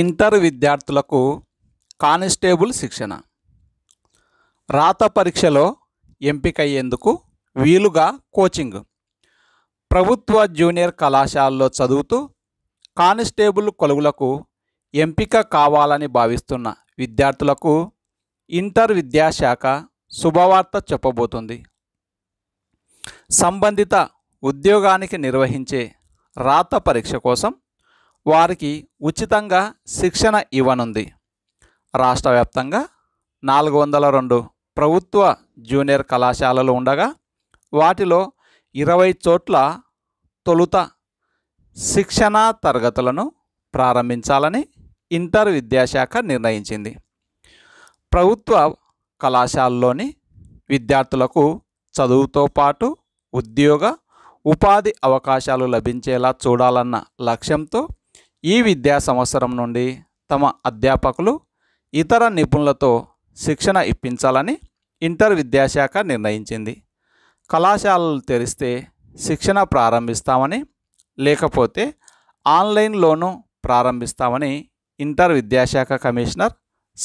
inter విద్యార్థులకు constable శిక్షణ రాత పరీక్షలో ఎంపికయ్యేందుకు వీలుగా కోచింగ్ ప్రభుత్వ జూనియర్ కళాశాలలో చదువుతూ కానిస్టేబుల్ కొలువులకు ఎంపిక కావాలని భావిస్తున్న విద్యార్థులకు ఇంటర్ విద్యాశాఖ శుభవార్త చెప్పబోతుంది సంబంధిత ఉద్యోగానికి నిర్వహించే రాత పరీక్ష కోసం వారికి ఉచితంగా శిక్షణ ఇవ్వనుంది రాష్ట్ర వ్యాప్తంగా నాలుగు వందల రెండు ప్రభుత్వ జూనియర్ కళాశాలలు ఉండగా వాటిలో ఇరవై చోట్ల తొలుత శిక్షణా తరగతులను ప్రారంభించాలని ఇంటర్ విద్యాశాఖ నిర్ణయించింది ప్రభుత్వ కళాశాలలోని విద్యార్థులకు చదువుతో పాటు ఉద్యోగ ఉపాధి అవకాశాలు లభించేలా చూడాలన్న లక్ష్యంతో ఈ విద్యా సంవత్సరం నుండి తమ అధ్యాపకులు ఇతర నిపుణులతో శిక్షణ ఇప్పించాలని ఇంటర్ విద్యాశాఖ నిర్ణయించింది కళాశాలలు తెరిస్తే శిక్షణ ప్రారంభిస్తామని లేకపోతే ఆన్లైన్లోనూ ప్రారంభిస్తామని ఇంటర్ విద్యాశాఖ కమిషనర్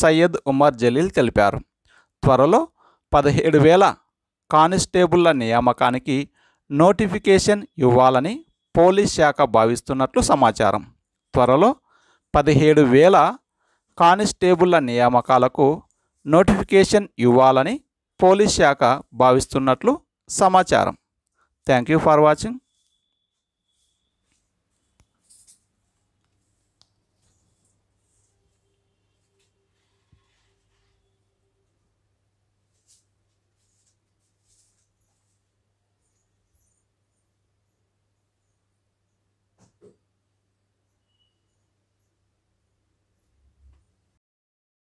సయ్యద్ ఉమర్ జలీల్ తెలిపారు త్వరలో పదిహేడు వేల కానిస్టేబుళ్ల నియామకానికి నోటిఫికేషన్ ఇవ్వాలని పోలీస్ శాఖ భావిస్తున్నట్లు సమాచారం త్వరలో పదిహేడు వేల కానిస్టేబుళ్ల నియామకాలకు నోటిఫికేషన్ ఇవ్వాలని పోలీస్ శాఖ భావిస్తున్నట్లు సమాచారం థ్యాంక్ యూ ఫర్ వాచింగ్